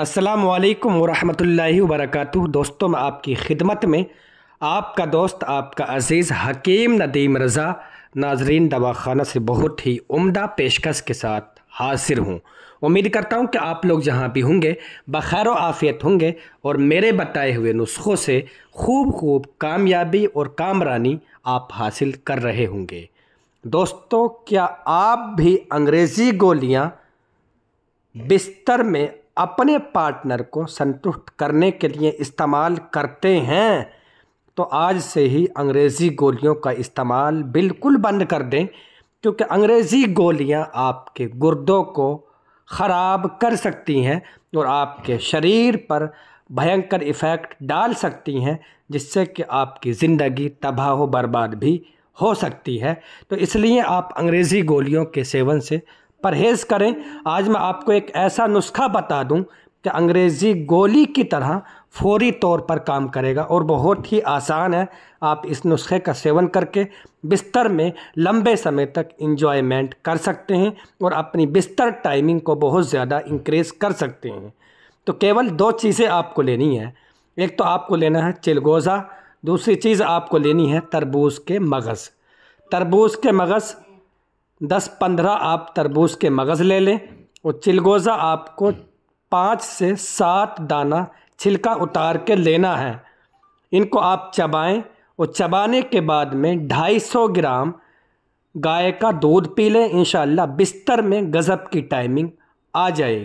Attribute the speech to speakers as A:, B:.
A: असलकम वरहमल वरक दोस्तों मैं आपकी खिदमत में आपका दोस्त आपका अज़ीज़ हकीम नदीम रज़ा नाजरीन दवाखाना से बहुत ही उम्दा पेशकश के साथ हाजिर हूँ उम्मीद करता हूँ कि आप लोग जहाँ भी होंगे बखैर आफ़ियत होंगे और मेरे बताए हुए नुस्खों से खूब खूब कामयाबी और कामरानी आप हासिल कर रहे होंगे दोस्तों क्या आप भी अंग्रेज़ी गोलियाँ बिस्तर में अपने पार्टनर को संतुष्ट करने के लिए इस्तेमाल करते हैं तो आज से ही अंग्रेज़ी गोलियों का इस्तेमाल बिल्कुल बंद कर दें क्योंकि अंग्रेज़ी गोलियां आपके गुर्दों को ख़राब कर सकती हैं और आपके शरीर पर भयंकर इफ़ेक्ट डाल सकती हैं जिससे कि आपकी ज़िंदगी तबाह व बर्बाद भी हो सकती है तो इसलिए आप अंग्रेज़ी गोलियों के सेवन से परहेज़ करें आज मैं आपको एक ऐसा नुस्खा बता दूं कि अंग्रेज़ी गोली की तरह फौरी तौर पर काम करेगा और बहुत ही आसान है आप इस नुस्खे का सेवन करके बिस्तर में लंबे समय तक इंजॉयमेंट कर सकते हैं और अपनी बिस्तर टाइमिंग को बहुत ज़्यादा इंक्रीज़ कर सकते हैं तो केवल दो चीज़ें आपको लेनी है एक तो आपको लेना है चिलगोज़ा दूसरी चीज़ आपको लेनी है तरबूज के मगज़ तरबूज के मगज़ दस पंद्रह आप तरबूज के मगज़ ले लें और चिलगोज़ा आपको पाँच से सात दाना छिलका उतार के लेना है इनको आप चबाएं और चबाने के बाद में ढाई सौ ग्राम गाय का दूध पी लें इन बिस्तर में गज़ब की टाइमिंग आ जाएगी